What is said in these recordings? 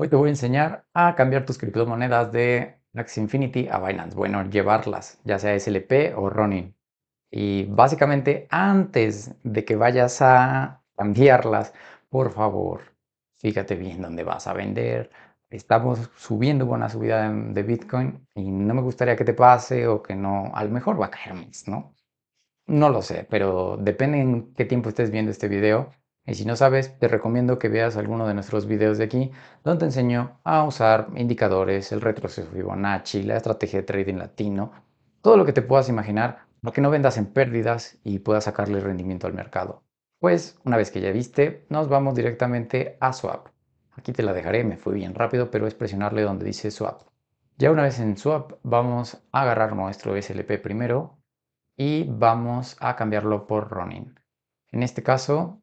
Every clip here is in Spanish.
Hoy te voy a enseñar a cambiar tus criptomonedas de Axie Infinity a Binance. Bueno, llevarlas, ya sea SLP o Ronin. Y básicamente antes de que vayas a cambiarlas, por favor, fíjate bien dónde vas a vender. Estamos subiendo buena subida de Bitcoin y no me gustaría que te pase o que no, a lo mejor va a caer más, ¿no? No lo sé, pero depende en qué tiempo estés viendo este video. Y si no sabes, te recomiendo que veas alguno de nuestros videos de aquí, donde te enseño a usar indicadores, el retroceso Fibonacci, la estrategia de trading latino, todo lo que te puedas imaginar para que no vendas en pérdidas y puedas sacarle rendimiento al mercado. Pues, una vez que ya viste, nos vamos directamente a Swap. Aquí te la dejaré, me fui bien rápido, pero es presionarle donde dice Swap. Ya una vez en Swap, vamos a agarrar nuestro SLP primero y vamos a cambiarlo por Running. En este caso,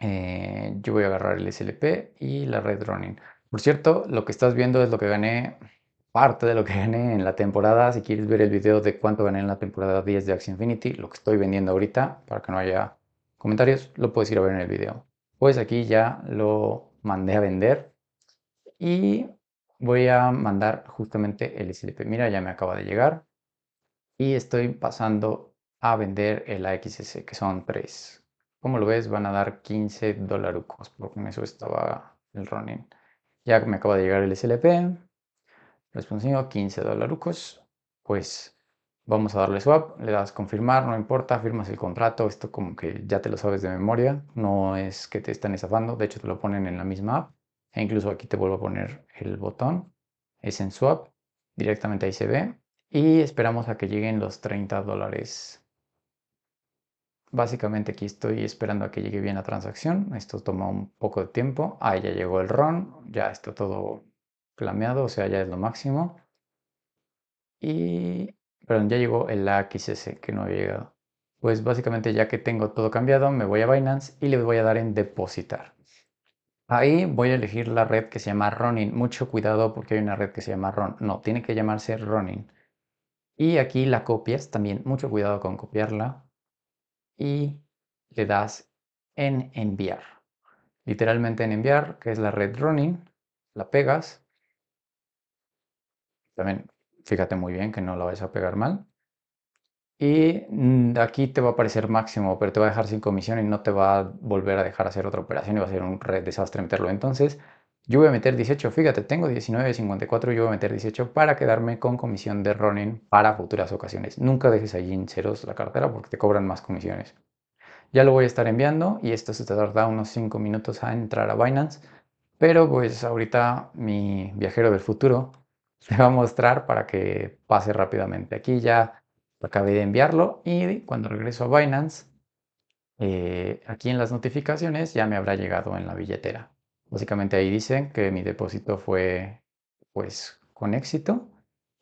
eh, yo voy a agarrar el SLP y la red running. Por cierto, lo que estás viendo es lo que gané, parte de lo que gané en la temporada. Si quieres ver el video de cuánto gané en la temporada 10 de Axie Infinity, lo que estoy vendiendo ahorita, para que no haya comentarios, lo puedes ir a ver en el video. Pues aquí ya lo mandé a vender y voy a mandar justamente el SLP. Mira, ya me acaba de llegar y estoy pasando a vender el AXS, que son 3 como lo ves, van a dar 15 dolarucos, porque en eso estaba el running. Ya me acaba de llegar el SLP, responsivo, 15 dolarucos, pues vamos a darle swap, le das confirmar, no importa, firmas el contrato, esto como que ya te lo sabes de memoria, no es que te están estafando, de hecho te lo ponen en la misma app, e incluso aquí te vuelvo a poner el botón, es en swap, directamente ahí se ve, y esperamos a que lleguen los 30 dólares Básicamente aquí estoy esperando a que llegue bien la transacción. Esto toma un poco de tiempo. Ahí ya llegó el RON. Ya está todo clameado. O sea, ya es lo máximo. Y... Perdón, ya llegó el AXS que no había llegado. Pues básicamente ya que tengo todo cambiado, me voy a Binance y le voy a dar en depositar. Ahí voy a elegir la red que se llama Ronin. Mucho cuidado porque hay una red que se llama Ron. No, tiene que llamarse Ronin. Y aquí la copias también. Mucho cuidado con copiarla y le das en enviar. Literalmente en enviar, que es la red running, la pegas. También fíjate muy bien que no la vais a pegar mal. Y mm, aquí te va a aparecer máximo, pero te va a dejar sin comisión y no te va a volver a dejar hacer otra operación y va a ser un red desastre meterlo. Entonces, yo voy a meter 18, fíjate, tengo 19.54, yo voy a meter 18 para quedarme con comisión de running para futuras ocasiones. Nunca dejes allí en ceros la cartera porque te cobran más comisiones. Ya lo voy a estar enviando y esto se te tarda unos 5 minutos a entrar a Binance, pero pues ahorita mi viajero del futuro te va a mostrar para que pase rápidamente. Aquí ya acabé de enviarlo y cuando regreso a Binance, eh, aquí en las notificaciones ya me habrá llegado en la billetera. Básicamente ahí dicen que mi depósito fue pues con éxito.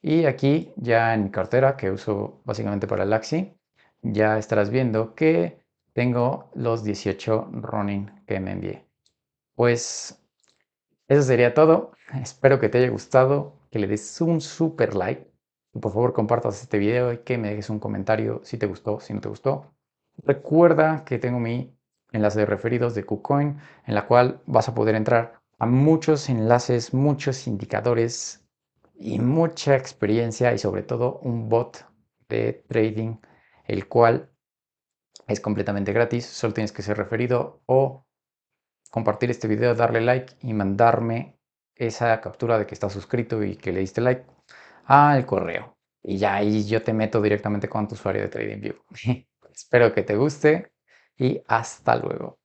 Y aquí ya en mi cartera que uso básicamente para el Axi, ya estarás viendo que tengo los 18 running que me envié. Pues eso sería todo. Espero que te haya gustado, que le des un super like. Por favor, compartas este video y que me dejes un comentario si te gustó, si no te gustó. Recuerda que tengo mi enlace de referidos de KuCoin, en la cual vas a poder entrar a muchos enlaces, muchos indicadores y mucha experiencia y sobre todo un bot de trading, el cual es completamente gratis, solo tienes que ser referido o compartir este video, darle like y mandarme esa captura de que estás suscrito y que le diste like al correo. Y ya ahí yo te meto directamente con tu usuario de TradingView. Espero que te guste y hasta luego.